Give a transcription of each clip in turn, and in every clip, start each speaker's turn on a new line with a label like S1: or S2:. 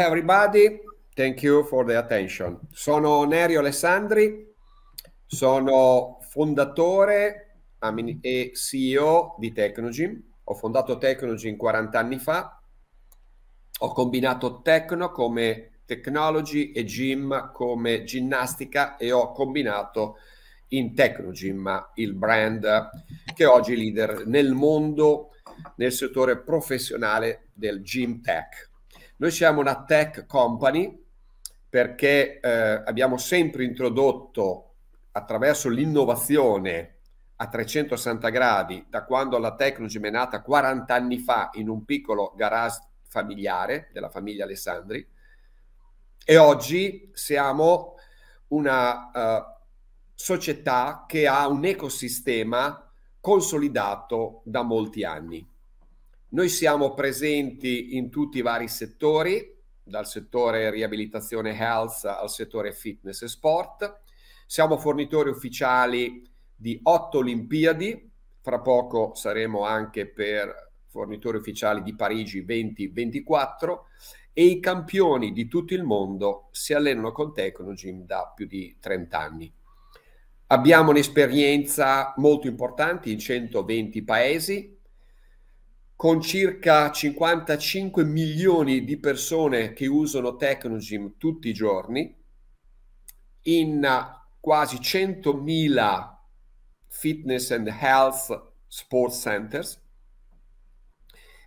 S1: everybody. Thank you for the attention. Sono Nerio Alessandri, sono fondatore e CEO di Tecnogym. Ho fondato Tecnogym 40 anni fa. Ho combinato Tecno come technology e gym come ginnastica e ho combinato in Tecnogym il brand che oggi è leader nel mondo nel settore professionale del gym tech noi siamo una tech company perché eh, abbiamo sempre introdotto attraverso l'innovazione a 360 gradi da quando la Tecnogem è nata 40 anni fa in un piccolo garage familiare della famiglia Alessandri e oggi siamo una uh, società che ha un ecosistema consolidato da molti anni. Noi siamo presenti in tutti i vari settori, dal settore riabilitazione health al settore fitness e sport. Siamo fornitori ufficiali di otto Olimpiadi, fra poco saremo anche per fornitori ufficiali di Parigi 2024 e i campioni di tutto il mondo si allenano con Tecnogym da più di 30 anni. Abbiamo un'esperienza molto importante in 120 paesi, con circa 55 milioni di persone che usano Tecnogym tutti i giorni, in eh, quasi 100.000 fitness and health sports centers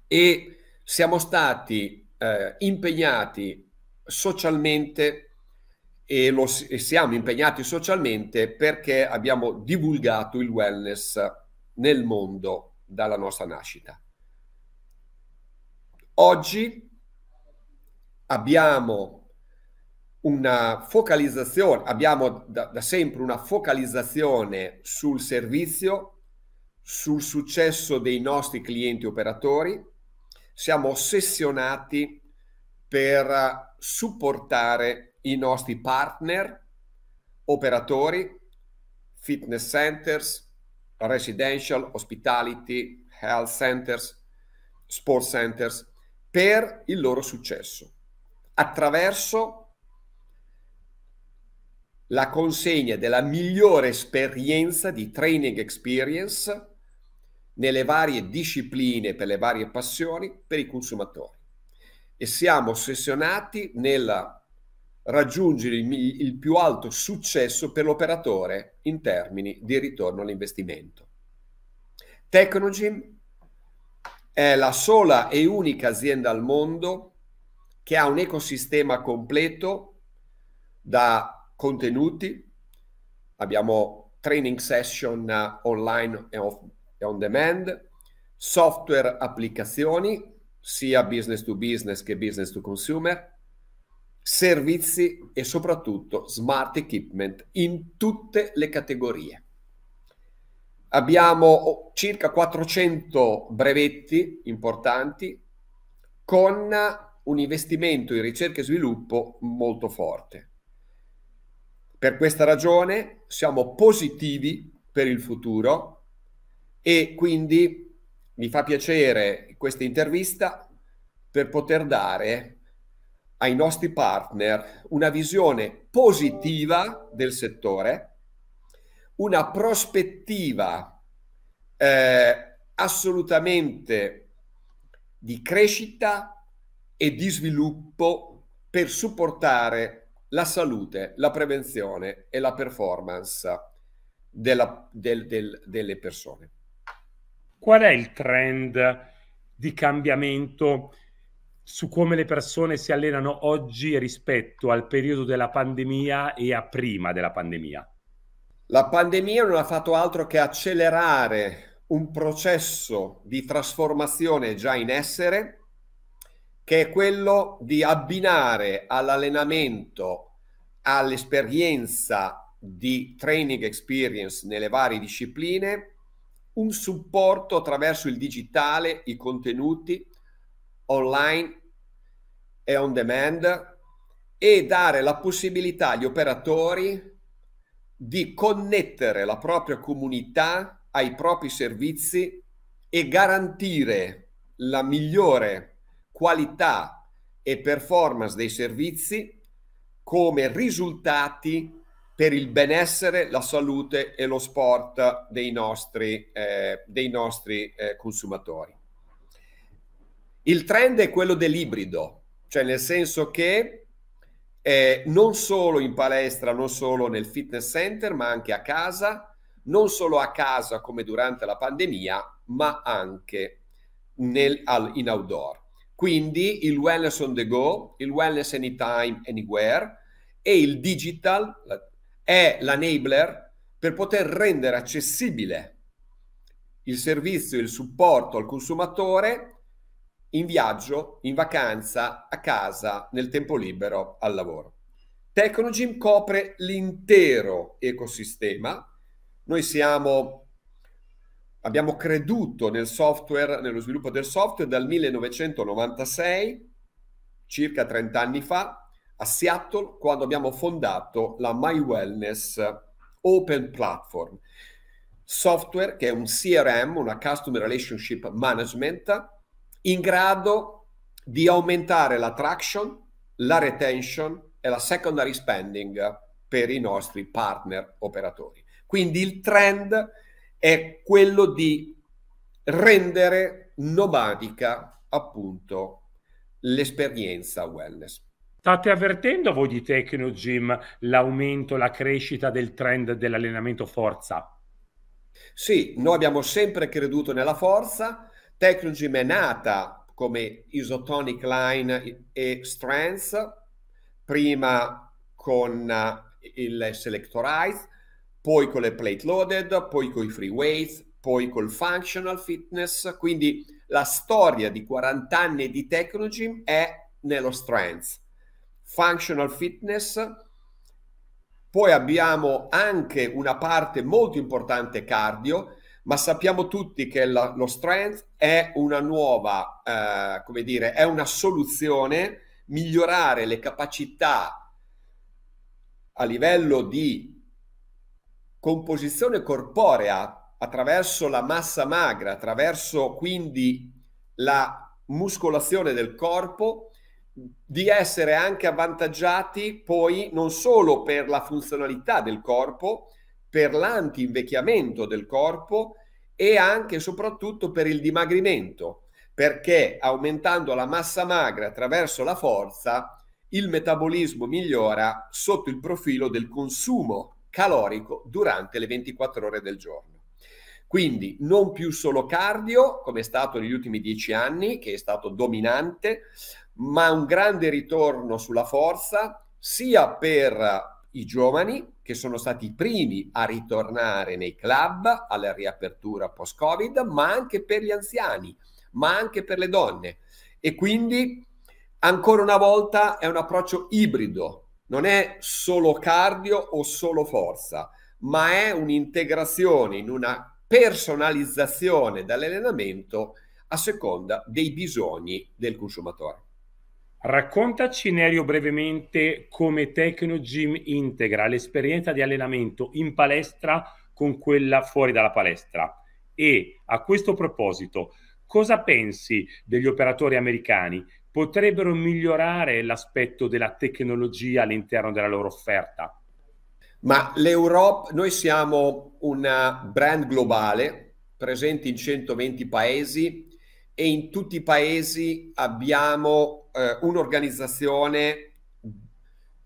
S1: e siamo stati eh, impegnati socialmente e, lo, e siamo impegnati socialmente perché abbiamo divulgato il wellness nel mondo dalla nostra nascita. Oggi abbiamo una focalizzazione, abbiamo da, da, sempre una focalizzazione sul servizio, sul successo dei nostri clienti operatori, siamo ossessionati per supportare i nostri partner operatori, fitness centers, residential, hospitality, health centers, sports centers per il loro successo attraverso la consegna della migliore esperienza di training experience nelle varie discipline, per le varie passioni, per i consumatori. E siamo ossessionati nel raggiungere il, il più alto successo per l'operatore in termini di ritorno all'investimento. Tecnogym è la sola e unica azienda al mondo che ha un ecosistema completo da contenuti, abbiamo training session eh, online e, off, e on demand, software applicazioni, sia business to business che business to consumer, servizi e soprattutto smart equipment in tutte le categorie abbiamo oh, circa 400 brevetti importanti con un investimento in ricerca e sviluppo molto forte. Per questa ragione siamo positivi per il futuro e quindi mi fa piacere questa intervista per poter dare ai nostri partner una visione positiva del settore una prospettiva eh, assolutamente di crescita e di sviluppo per supportare la salute, la prevenzione e la performance della, del, del, delle persone.
S2: Qual è il trend di cambiamento su come le persone si allenano oggi rispetto al periodo della pandemia e a prima della pandemia?
S1: La pandemia non ha fatto altro che accelerare
S2: un processo di
S1: trasformazione già in essere, che è quello di abbinare all'allenamento, all'esperienza di training experience nelle varie discipline, un supporto attraverso il digitale, i contenuti online e on demand e dare la possibilità agli operatori di connettere la propria comunità ai propri servizi e garantire la migliore qualità e performance dei servizi come risultati per il benessere, la salute e lo sport dei nostri, eh, dei nostri eh, consumatori. Il trend è quello dell'ibrido, cioè nel senso che eh, non solo in palestra, non solo nel fitness center, ma anche a casa, non solo a casa come durante la pandemia, ma anche nel, al, in outdoor. Quindi il wellness on the go, il wellness anytime, anywhere e il digital è l'enabler per poter rendere accessibile il servizio, il supporto al consumatore in viaggio, in vacanza, a casa, nel tempo libero, al lavoro. Technogym copre l'intero ecosistema. Noi siamo, abbiamo creduto nel software, nello sviluppo del software dal 1996, circa 30 anni fa, a Seattle, quando abbiamo fondato la My Wellness Open Platform, software che è un CRM, una Customer Relationship Management, in grado di aumentare la traction, la retention e la secondary spending per i nostri partner operatori. Quindi il trend è quello di rendere nomadica appunto l'esperienza wellness.
S2: State avvertendo voi di Tecnogym l'aumento, la crescita del trend dell'allenamento forza?
S1: Sì, noi abbiamo sempre creduto nella forza, Technologym è nata come Isotonic Line e Strands, prima con eh, il Selectorize, poi con le plate loaded, poi con i free weights, poi col functional fitness, quindi la storia di 40 anni di Technogym è nello strength, functional fitness, poi abbiamo anche una parte molto importante cardio ma sappiamo tutti che la, lo strength è una nuova, eh, come dire, è una soluzione migliorare le capacità a livello di composizione corporea attraverso la massa magra, attraverso quindi la muscolazione del corpo, di essere anche avvantaggiati poi non solo per la funzionalità del corpo, per l'anti-invecchiamento del corpo, e anche e soprattutto per il dimagrimento, perché aumentando la massa magra attraverso la forza, il metabolismo migliora sotto il profilo del consumo calorico durante le 24 ore del giorno. Quindi non più solo cardio, come è stato negli ultimi dieci anni, che è stato dominante, ma un grande ritorno sulla forza, sia per i giovani che sono stati i primi a ritornare nei club alla riapertura post-Covid, ma anche per gli anziani, ma anche per le donne. E quindi ancora una volta è un approccio ibrido, non è solo cardio o solo forza, ma è un'integrazione in una personalizzazione dell'allenamento a seconda dei bisogni del consumatore.
S2: Raccontaci, Nerio, brevemente come Tecnogym integra l'esperienza di allenamento in palestra con quella fuori dalla palestra. E a questo proposito, cosa pensi degli operatori americani? Potrebbero migliorare l'aspetto della tecnologia all'interno della loro offerta?
S1: Ma l'Europa, noi siamo una brand globale, presenti in 120 paesi, e in tutti i paesi abbiamo eh, un'organizzazione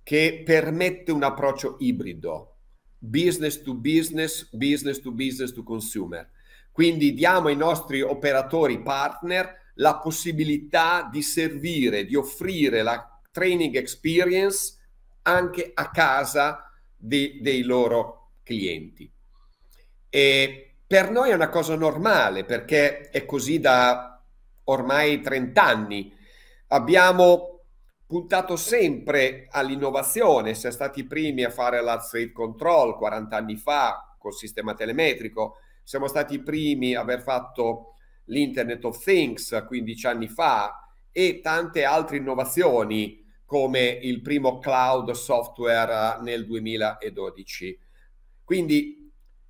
S1: che permette un approccio ibrido, business to business, business to business to consumer. Quindi diamo ai nostri operatori partner la possibilità di servire, di offrire la training experience anche a casa di, dei loro clienti. E per noi è una cosa normale perché è così da ormai 30 anni. Abbiamo puntato sempre all'innovazione, siamo stati i primi a fare la street control 40 anni fa col sistema telemetrico, siamo stati i primi a aver fatto l'Internet of Things 15 anni fa e tante altre innovazioni come il primo cloud software nel 2012. Quindi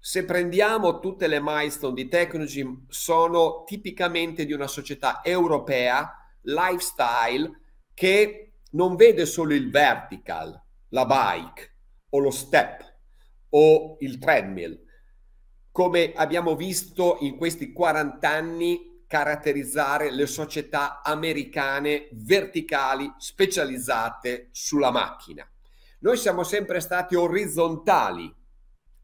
S1: se prendiamo tutte le milestone di Technogym, sono tipicamente di una società europea, lifestyle, che non vede solo il vertical, la bike o lo step o il treadmill. Come abbiamo visto in questi 40 anni caratterizzare le società americane verticali specializzate sulla macchina. Noi siamo sempre stati orizzontali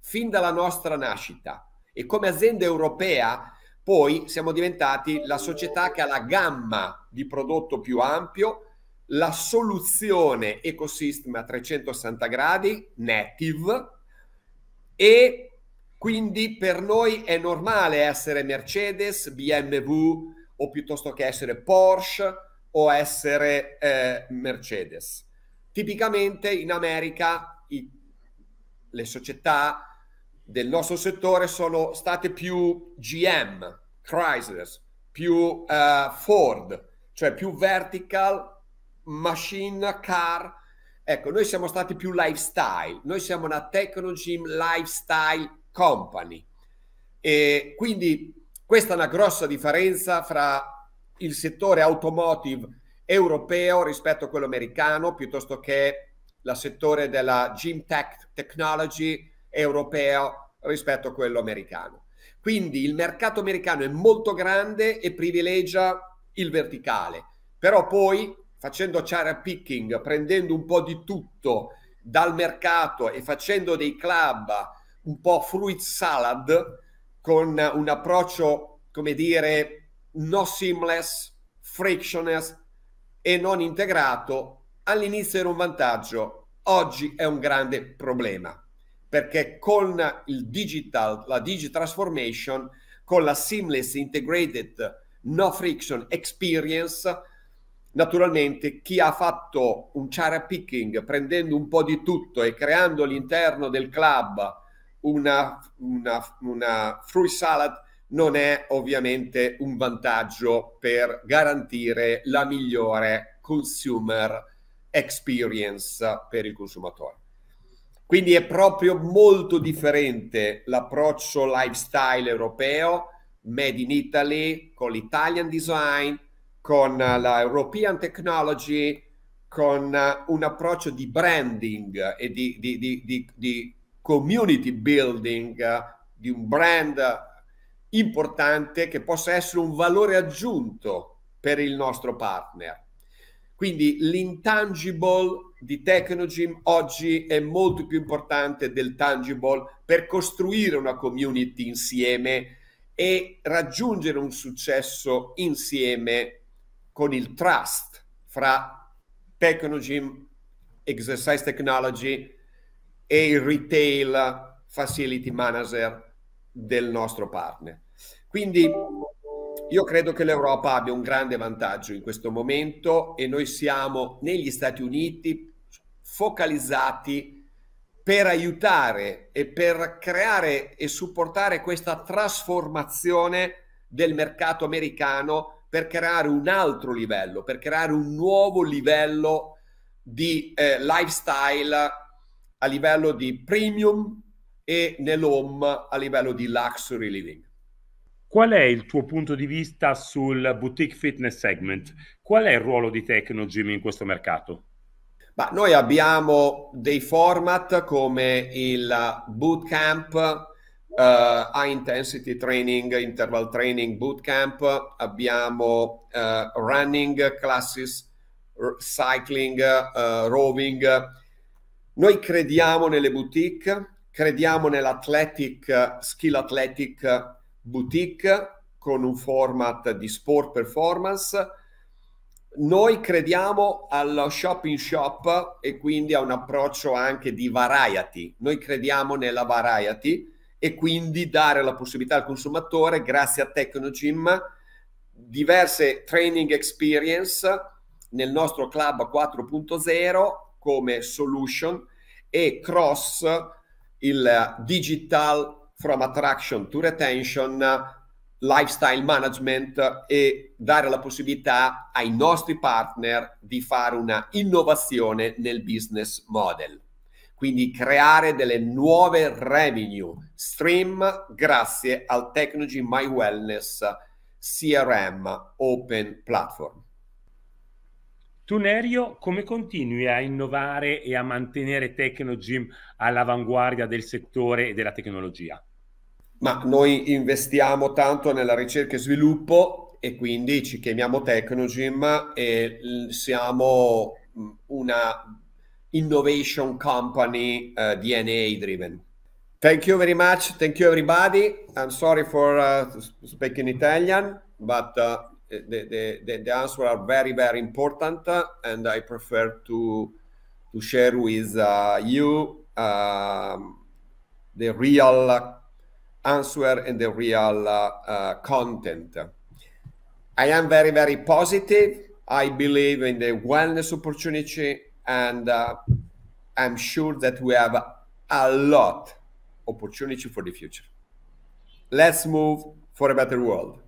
S1: fin dalla nostra nascita e come azienda europea poi siamo diventati la società che ha la gamma di prodotto più ampio, la soluzione ecosistema a 360 gradi, native, e quindi per noi è normale essere Mercedes, BMW o piuttosto che essere Porsche o essere eh, Mercedes. Tipicamente in America i, le società del nostro settore sono state più GM, Chrysler, più eh, Ford, cioè più vertical, machine, car. Ecco, noi siamo stati più lifestyle, noi siamo una technology lifestyle company. E quindi questa è una grossa differenza fra il settore automotive europeo rispetto a quello americano, piuttosto che la settore della gym tech technology europeo rispetto a quello americano. Quindi il mercato americano è molto grande e privilegia il verticale, però poi facendo chara picking, prendendo un po' di tutto dal mercato e facendo dei club un po' fruit salad con un approccio, come dire, no seamless, frictionless e non integrato, all'inizio era un vantaggio, oggi è un grande problema perché con il digital, la digital transformation, con la seamless integrated no friction experience, naturalmente chi ha fatto un chara picking prendendo un po' di tutto e creando all'interno del club una, una, una fruit salad non è ovviamente un vantaggio per garantire la migliore consumer experience per il consumatore. Quindi è proprio molto differente l'approccio lifestyle europeo, made in Italy, con l'Italian design, con la European technology, con un approccio di branding e di, di, di, di community building, di un brand importante che possa essere un valore aggiunto per il nostro partner. Quindi l'intangible di Technogym oggi è molto più importante del tangible per costruire una community insieme e raggiungere un successo insieme con il trust fra Technogym, Exercise Technology e il retail facility manager del nostro partner. Quindi io credo che l'Europa abbia un grande vantaggio in questo momento e noi siamo negli Stati Uniti, focalizzati per aiutare e per creare e supportare questa trasformazione del mercato americano per creare un altro livello, per creare un nuovo livello di eh, lifestyle a livello di premium e nell'home a livello di luxury living.
S2: Qual è il tuo punto di vista sul boutique fitness segment? Qual è il ruolo di Technogym in questo mercato? Bah,
S1: noi abbiamo dei format come il bootcamp, Uh, high intensity training, interval training, bootcamp, abbiamo uh, running classes, cycling, uh, eh, roving. Noi crediamo nelle boutique, crediamo nell'athletic, skill athletic boutique con un format di sport performance noi crediamo allo shopping shop e quindi a un approccio anche di variety. Noi crediamo nella variety e quindi dare la possibilità al consumatore, grazie a Tecnogym, diverse training experience nel nostro club 4.0 come solution e cross il digital from attraction to retention lifestyle management e dare la possibilità ai nostri partner di fare una innovazione nel business model. Quindi creare delle nuove revenue stream grazie al Technology My Wellness CRM Open Platform.
S2: Tu Nerio, come continui a innovare e a mantenere Technogym all'avanguardia del settore e della tecnologia?
S1: ma noi investiamo tanto nella ricerca e sviluppo e quindi ci chiamiamo Tecnogym e siamo una innovation company uh, eh, DNA driven. Thank you very much. Thank you everybody. I'm sorry for uh, speaking Italian, but uh, the, the, the answers are very, very important uh, and I prefer to, to share with uh, you um, the real answer and the real uh, uh, content. I am very, very positive. I believe in the wellness opportunity, and uh, I'm sure that we have a lot opportunity for the future. Let's move for a better world.